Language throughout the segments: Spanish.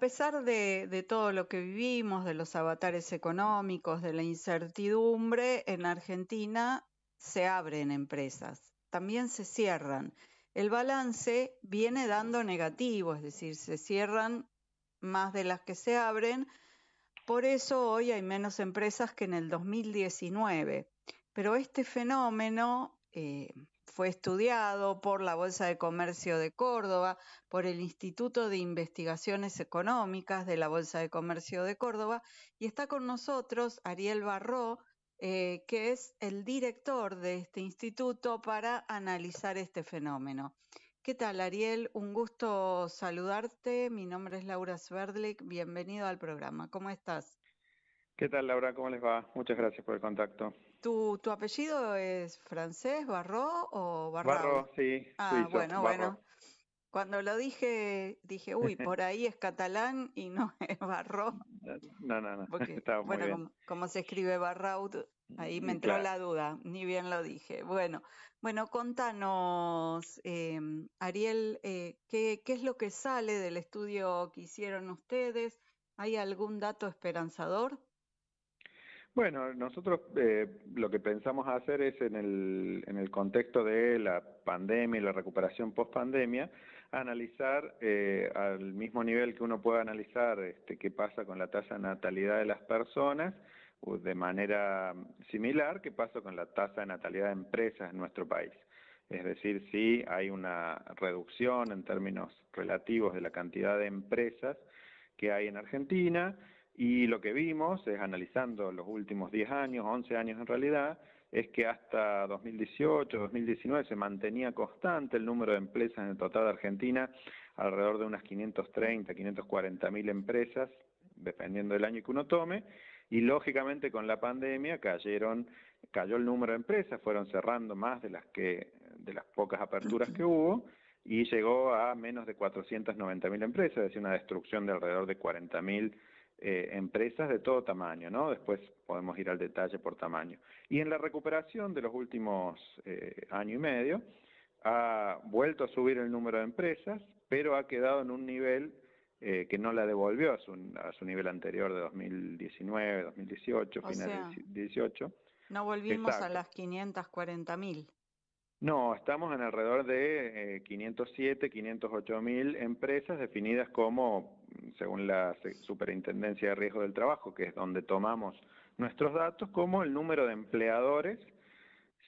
A pesar de, todo lo que vivimos, de los avatares económicos, de la incertidumbre, en Argentina se abren empresas, también se cierran. El balance viene dando negativo, es decir, se cierran más de las que se abren. Por eso hoy hay menos empresas que en el 2019. Pero este fenómeno eh, fue estudiado por la Bolsa de Comercio de Córdoba, por el Instituto de Investigaciones Económicas de la Bolsa de Comercio de Córdoba, y está con nosotros Ariel Barró, eh, que es el director de este instituto para analizar este fenómeno. ¿Qué tal, Ariel? Un gusto saludarte. Mi nombre es Laura Sverdlik. Bienvenido al programa. ¿Cómo estás? ¿Qué tal, Laura? ¿Cómo les va? Muchas gracias por el contacto. ¿Tu, apellido es francés, Barro o Barraud? Barro, sí. Ah, bueno, bueno. Cuando lo dije, dije, uy, por ahí es catalán y no es Barro. No, no, no. bueno, Como, se escribe Barraud, ahí me entró la duda, ni bien lo dije. Bueno, bueno, contanos, em, Ariel, eh, ¿qué es lo que sale del estudio que hicieron ustedes? ¿Hay algún dato esperanzador? Bueno, nosotros eh, lo que pensamos hacer es en el, contexto de la pandemia y la recuperación post-pandemia, analizar eh, al mismo nivel que uno puede analizar este, qué pasa con la tasa de natalidad de las personas, de manera similar, qué pasa con la tasa de natalidad de empresas en nuestro país. Es decir, si hay una reducción en términos relativos de la cantidad de empresas que hay en Argentina, y lo que vimos es analizando los últimos 10 años, 11 años en realidad, es que hasta 2018, 2019 se mantenía constante el número de empresas en el total de Argentina, alrededor de unas 530, 540 mil empresas, dependiendo del año que uno tome, y lógicamente con la pandemia cayeron, cayó el número de empresas, fueron cerrando más de las que, de las pocas aperturas que hubo, y llegó a menos de 490 mil empresas, es decir, una destrucción de alrededor de 40 mil eh, empresas de todo tamaño, ¿no? Después podemos ir al detalle por tamaño. Y en la recuperación de los últimos eh, año y medio, ha vuelto a subir el número de empresas, pero ha quedado en un nivel eh, que no la devolvió a su, a su, nivel anterior de 2019, 2018, o final sea, 18. No volvimos a las 540 mil. No, estamos en alrededor de 507, eh, 508 mil empresas definidas como, según la Superintendencia de Riesgo del Trabajo, que es donde tomamos nuestros datos, como el número de empleadores,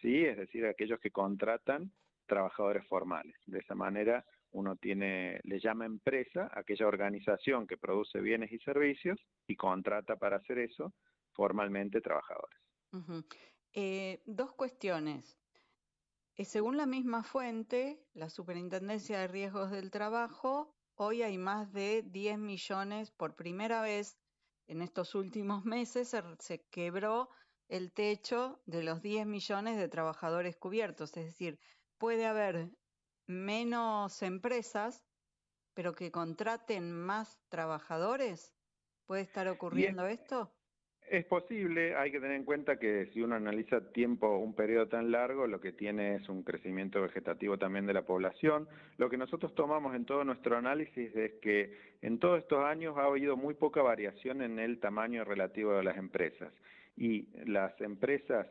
sí, es decir, aquellos que contratan trabajadores formales. De esa manera uno tiene, le llama empresa aquella organización que produce bienes y servicios y contrata para hacer eso formalmente trabajadores. Eh, dos cuestiones. Eh, según la misma fuente, la Superintendencia de Riesgos del Trabajo, hoy hay más de 10 millones por primera vez en estos últimos meses se, quebró el techo de los 10 millones de trabajadores cubiertos, es decir, puede haber menos empresas, pero que contraten más trabajadores. ¿Puede estar ocurriendo esto? Es posible, hay que tener en cuenta que si uno analiza tiempo, un periodo tan largo, lo que tiene es un crecimiento vegetativo también de la población. Lo que nosotros tomamos en todo nuestro análisis es que en todos estos años ha habido muy poca variación en el tamaño relativo de las empresas. Y las empresas,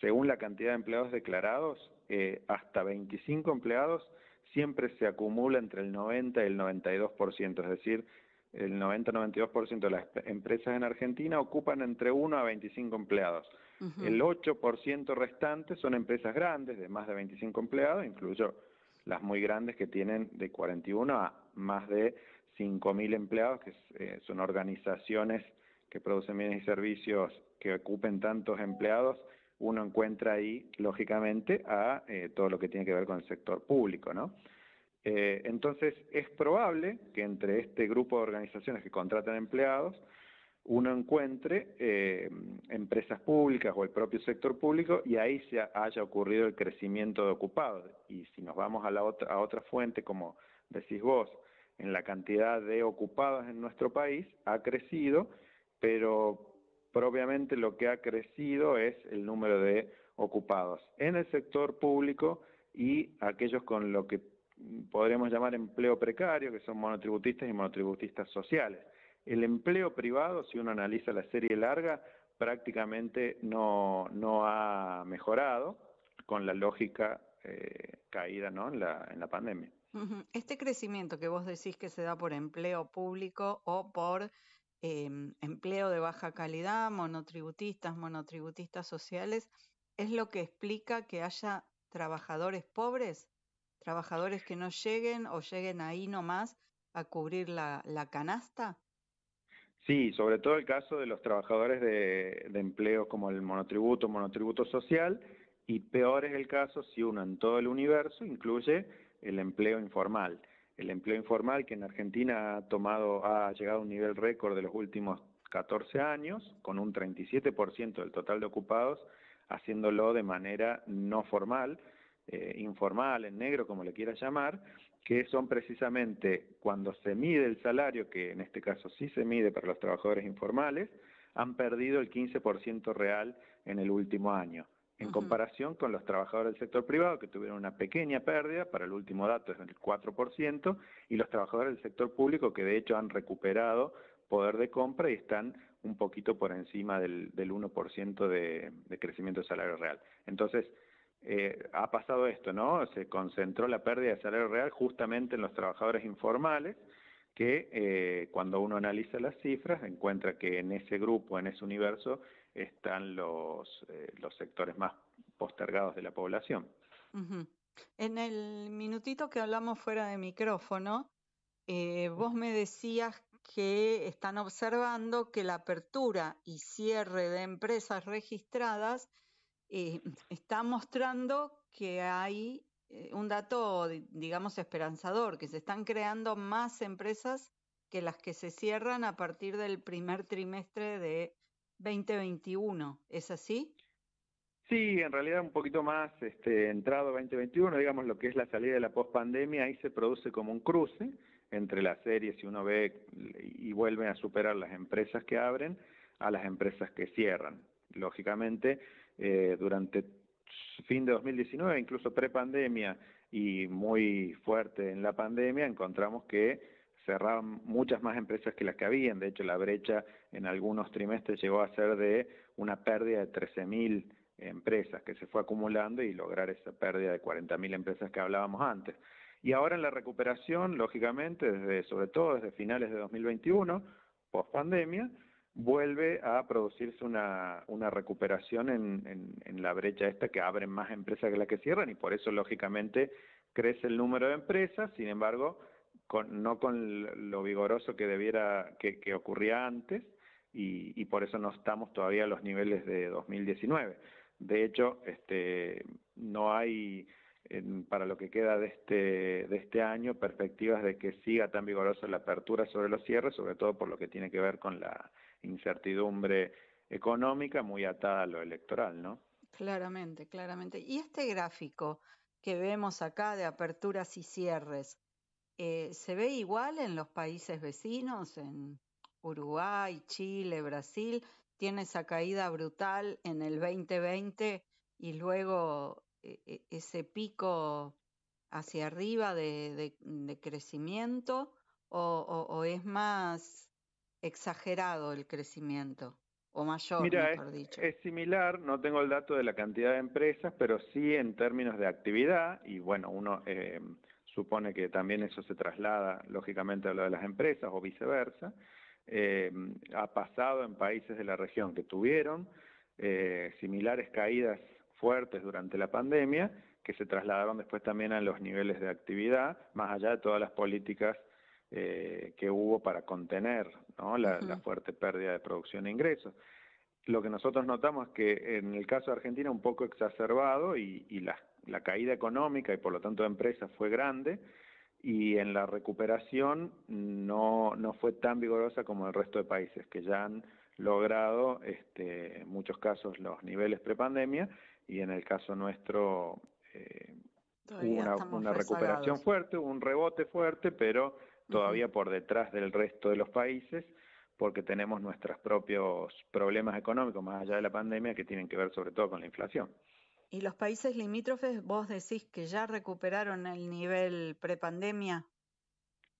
según la cantidad de empleados declarados, eh, hasta 25 empleados siempre se acumula entre el 90 y el 92%, es decir, el 90-92% de las empresas en Argentina ocupan entre 1 a 25 empleados. El 8% restante son empresas grandes de más de 25 empleados, incluyo las muy grandes que tienen de 41 a más de 5.000 empleados, que eh, son organizaciones que producen bienes y servicios que ocupen tantos empleados, uno encuentra ahí, lógicamente, a eh, todo lo que tiene que ver con el sector público, ¿no? Eh, entonces, es probable que entre este grupo de organizaciones que contratan empleados, uno encuentre eh, empresas públicas o el propio sector público y ahí se haya ocurrido el crecimiento de ocupados. Y si nos vamos a, la otra, a otra fuente, como decís vos, en la cantidad de ocupados en nuestro país ha crecido, pero propiamente lo que ha crecido es el número de ocupados en el sector público y aquellos con lo que podríamos llamar empleo precario, que son monotributistas y monotributistas sociales. El empleo privado, si uno analiza la serie larga, prácticamente no, ha mejorado con la lógica eh, caída en, la, pandemia. Este crecimiento que vos decís que se da por empleo público o por em, empleo de baja calidad, monotributistas, monotributistas sociales, ¿es lo que explica que haya trabajadores pobres? trabajadores que no lleguen o lleguen ahí nomás a cubrir la, canasta? Sí, sobre todo el caso de los trabajadores de, empleo empleos como el monotributo, monotributo social, y peor es el caso si uno en todo el universo incluye el empleo informal. El empleo informal que en Argentina ha tomado, ha llegado a un nivel récord de los últimos 14 años, con un 37% del total de ocupados, haciéndolo de manera no formal, eh, informal, en negro, como le quiera llamar, que son precisamente cuando se mide el salario, que en este caso sí se mide para los trabajadores informales, han perdido el 15% real en el último año, en comparación con los trabajadores del sector privado, que tuvieron una pequeña pérdida, para el último dato es del 4%, y los trabajadores del sector público, que de hecho han recuperado poder de compra y están un poquito por encima del, del 1% de, de, crecimiento de salario real. Entonces, eh, ha pasado esto, ¿no? Se concentró la pérdida de salario real justamente en los trabajadores informales, que eh, cuando uno analiza las cifras encuentra que en ese grupo, en ese universo, están los, eh, los sectores más postergados de la población. En el minutito que hablamos fuera de micrófono, vos me decías que están observando que la apertura y cierre de empresas registradas eh, está mostrando que hay eh, un dato, digamos, esperanzador, que se están creando más empresas que las que se cierran a partir del primer trimestre de 2021. ¿Es así? Sí, en realidad un poquito más este, entrado 2021, digamos lo que es la salida de la pospandemia, ahí se produce como un cruce entre las series y uno ve y vuelve a superar las empresas que abren a las empresas que cierran. Lógicamente, eh, durante fin de 2019, incluso pre pandemia y muy fuerte en la pandemia, encontramos que cerraban muchas más empresas que las que habían. De hecho, la brecha en algunos trimestres llegó a ser de una pérdida de 13.000 empresas que se fue acumulando y lograr esa pérdida de 40.000 empresas que hablábamos antes. Y ahora en la recuperación, lógicamente, desde, sobre todo desde finales de 2021, post pandemia, vuelve a producirse una, recuperación en, en, la brecha esta que abren más empresas que las que cierran y por eso lógicamente crece el número de empresas, sin embargo, con, no con lo vigoroso que debiera que, ocurría antes y, y, por eso no estamos todavía a los niveles de 2019. De hecho, este, no hay para lo que queda de este, de este año, perspectivas de que siga tan vigorosa la apertura sobre los cierres, sobre todo por lo que tiene que ver con la incertidumbre económica muy atada a lo electoral, ¿no? Claramente, claramente. Y este gráfico que vemos acá de aperturas y cierres, eh, ¿se ve igual en los países vecinos, en Uruguay, Chile, Brasil? ¿Tiene esa caída brutal en el 2020 y luego e, e, ese pico hacia arriba de, crecimiento o, es más exagerado el crecimiento o mayor, mejor es, dicho? Es similar, no tengo el dato de la cantidad de empresas, pero sí en términos de actividad y bueno, uno eh, supone que también eso se traslada lógicamente a lo de las empresas o viceversa. Eh, ha pasado en países de la región que tuvieron eh, similares caídas fuertes durante la pandemia, que se trasladaron después también a los niveles de actividad, más allá de todas las políticas eh, que hubo para contener la, fuerte pérdida de producción e ingresos. Lo que nosotros notamos es que en el caso de Argentina un poco exacerbado y, la, caída económica y por lo tanto de empresas fue grande y en la recuperación no, fue tan vigorosa como el resto de países que ya han logrado este, en muchos casos los niveles prepandemia y en el caso nuestro hubo eh, una, recuperación fuerte, un rebote fuerte, pero todavía por detrás del resto de los países porque tenemos nuestros propios problemas económicos más allá de la pandemia que tienen que ver sobre todo con la inflación. ¿Y los países limítrofes vos decís que ya recuperaron el nivel prepandemia?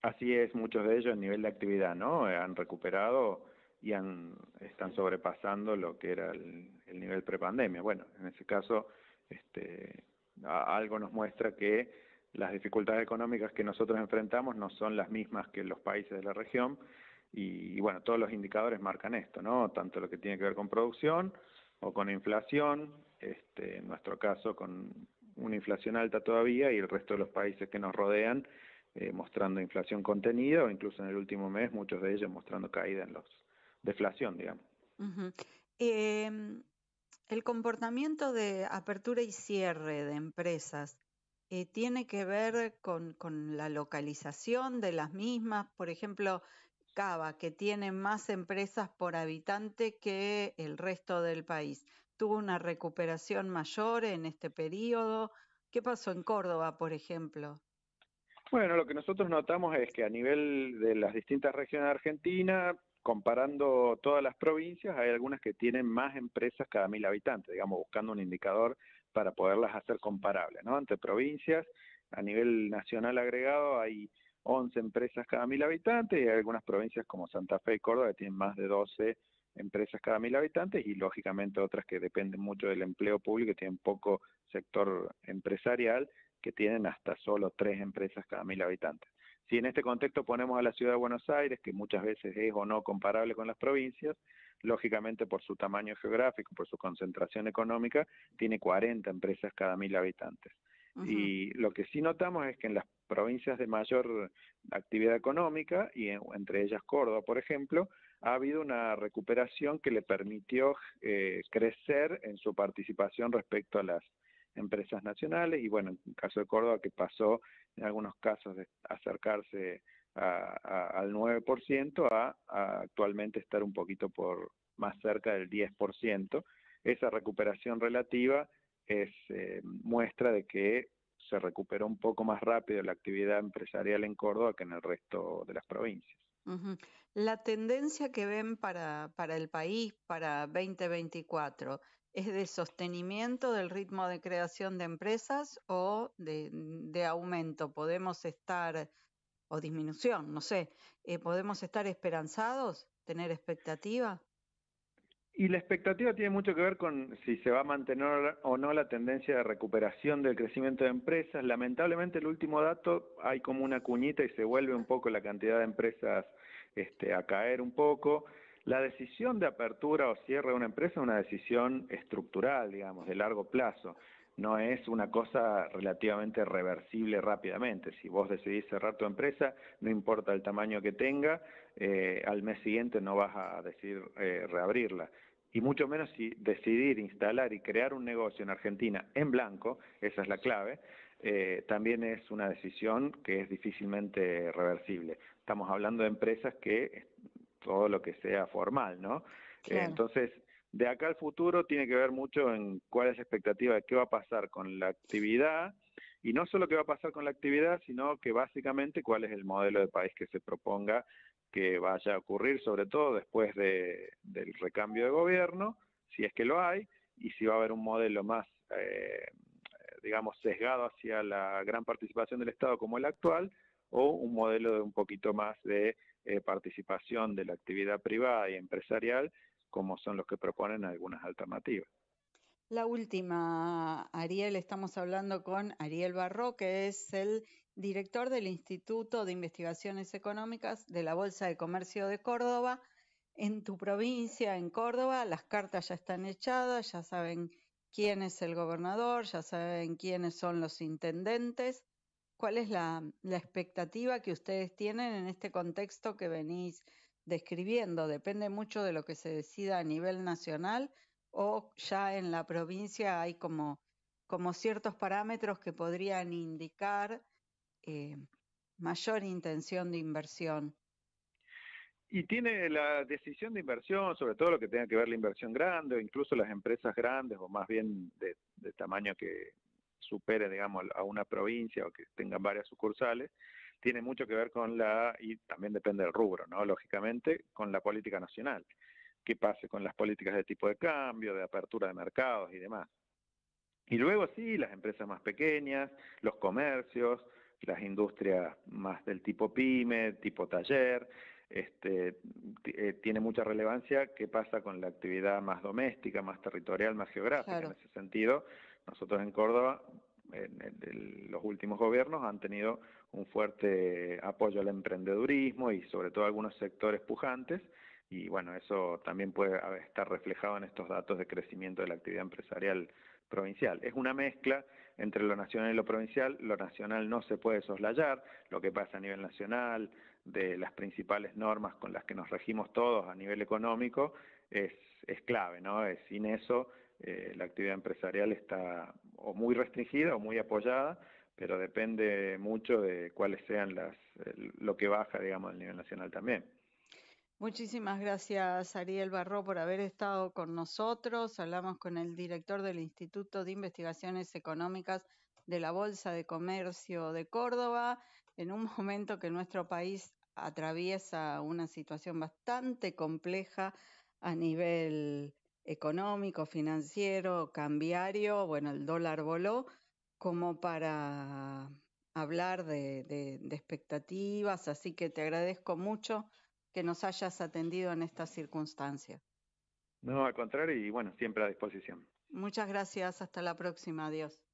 Así es, muchos de ellos el nivel de actividad, ¿no? Eh, han recuperado y han, están sobrepasando lo que era el el nivel prepandemia. Bueno, en ese caso, este, algo nos muestra que las dificultades económicas que nosotros enfrentamos no son las mismas que los países de la región y, bueno, todos los indicadores marcan esto, ¿no? Tanto lo que tiene que ver con producción o con inflación, este, en nuestro caso con una inflación alta todavía y el resto de los países que nos rodean eh, mostrando inflación contenida o incluso en el último mes muchos de ellos mostrando caída en los deflación, digamos. El comportamiento de apertura y cierre de empresas eh, tiene que ver con, con, la localización de las mismas. Por ejemplo, Cava, que tiene más empresas por habitante que el resto del país, tuvo una recuperación mayor en este periodo. ¿Qué pasó en Córdoba, por ejemplo? Bueno, lo que nosotros notamos es que a nivel de las distintas regiones de Argentina, comparando todas las provincias, hay algunas que tienen más empresas cada mil habitantes, digamos, buscando un indicador para poderlas hacer comparables, ¿no? Entre provincias, a nivel nacional agregado, hay 11 empresas cada mil habitantes y hay algunas provincias como Santa Fe y Córdoba que tienen más de 12 empresas cada mil habitantes y lógicamente otras que dependen mucho del empleo público, y tienen poco sector empresarial, que tienen hasta solo tres empresas cada mil habitantes. Si en este contexto ponemos a la ciudad de Buenos Aires, que muchas veces es o no comparable con las provincias, lógicamente por su tamaño geográfico, por su concentración económica, tiene 40 empresas cada mil habitantes. Y lo que sí notamos es que en las provincias de mayor actividad económica, y entre ellas Córdoba, por ejemplo, ha habido una recuperación que le permitió eh, crecer en su participación respecto a las empresas nacionales y bueno, en el caso de Córdoba que pasó en algunos casos de acercarse al 9% a, actualmente estar un poquito por más cerca del 10%. Esa recuperación relativa es eh, muestra de que se recuperó un poco más rápido la actividad empresarial en Córdoba que en el resto de las provincias. La tendencia que ven para, para el país para 2024 es de sostenimiento del ritmo de creación de empresas o de, aumento. Podemos estar, o disminución, no sé, eh, podemos estar esperanzados, tener expectativa. Y la expectativa tiene mucho que ver con si se va a mantener o no la tendencia de recuperación del crecimiento de empresas. Lamentablemente el último dato hay como una cuñita y se vuelve un poco la cantidad de empresas este, a caer un poco. La decisión de apertura o cierre de una empresa es una decisión estructural, digamos, de largo plazo. No es una cosa relativamente reversible rápidamente. Si vos decidís cerrar tu empresa, no importa el tamaño que tenga, eh, al mes siguiente no vas a decidir eh, reabrirla y mucho menos si decidir instalar y crear un negocio en Argentina en blanco, esa es la clave, eh, también es una decisión que es difícilmente reversible estamos hablando de empresas que todo lo que sea formal, ¿no? entonces, de acá al futuro tiene que ver mucho en cuál es la expectativa de qué va a pasar con la actividad y no solo qué va a pasar con la actividad, sino que básicamente cuál es el modelo de país que se proponga que vaya a ocurrir, sobre todo después del recambio de gobierno, si es que lo hay, y si va a haber un modelo más, eh, digamos, sesgado hacia la gran participación del Estado como el actual, o un modelo de un poquito más de eh, participación de la actividad privada y empresarial, como son los que proponen algunas alternativas. La última, Ariel, estamos hablando con Ariel Barro, que es el director del Instituto de Investigaciones Económicas de la Bolsa de Comercio de Córdoba. En tu provincia, en Córdoba, las cartas ya están echadas, ya saben quién es el gobernador, ya saben quiénes son los intendentes. ¿Cuál es la, expectativa que ustedes tienen en este contexto que venís describiendo? ¿Depende mucho de lo que se decida a nivel nacional o ya en la provincia hay como, como ciertos parámetros que podrían indicar eh, mayor intención de inversión? Y tiene la decisión de inversión, sobre todo lo que tenga que ver la inversión grande o incluso las empresas grandes o más bien de, de tamaño que, supere, digamos, a una provincia o que tenga varias sucursales, tiene mucho que ver con la, y también depende del rubro, ¿no? Lógicamente, con la política nacional. ¿Qué pase con las políticas de tipo de cambio, de apertura de mercados y demás? Y luego sí, las empresas más pequeñas, los comercios, las industrias más del tipo pyme, tipo taller, este, eh, tiene mucha relevancia qué pasa con la actividad más doméstica, más territorial, más geográfica. En ese sentido, nosotros en Córdoba, en, los últimos gobiernos han tenido un fuerte apoyo al emprendedurismo y sobre todo algunos sectores pujantes y bueno, eso también puede estar reflejado en estos datos de crecimiento de la actividad empresarial provincial. Es una mezcla entre lo nacional y lo provincial. Lo nacional no se puede soslayar, lo que pasa a nivel nacional, de las principales normas con las que nos regimos todos a nivel económico, es, es clave, ¿no? es Sin eso eh, la actividad empresarial está o muy restringida o muy apoyada, pero depende mucho de cuáles sean las, lo que baja, digamos, a nivel nacional también. Muchísimas gracias, Ariel Barró, por haber estado con nosotros. Hablamos con el director del Instituto de Investigaciones Económicas de la Bolsa de Comercio de Córdoba, en un momento que nuestro país atraviesa una situación bastante compleja a nivel económico, financiero, cambiario, bueno, el dólar voló, como para hablar de, de, expectativas, así que te agradezco mucho que nos hayas atendido en estas circunstancias. No, al contrario, y bueno, siempre a disposición. Muchas gracias, hasta la próxima, adiós.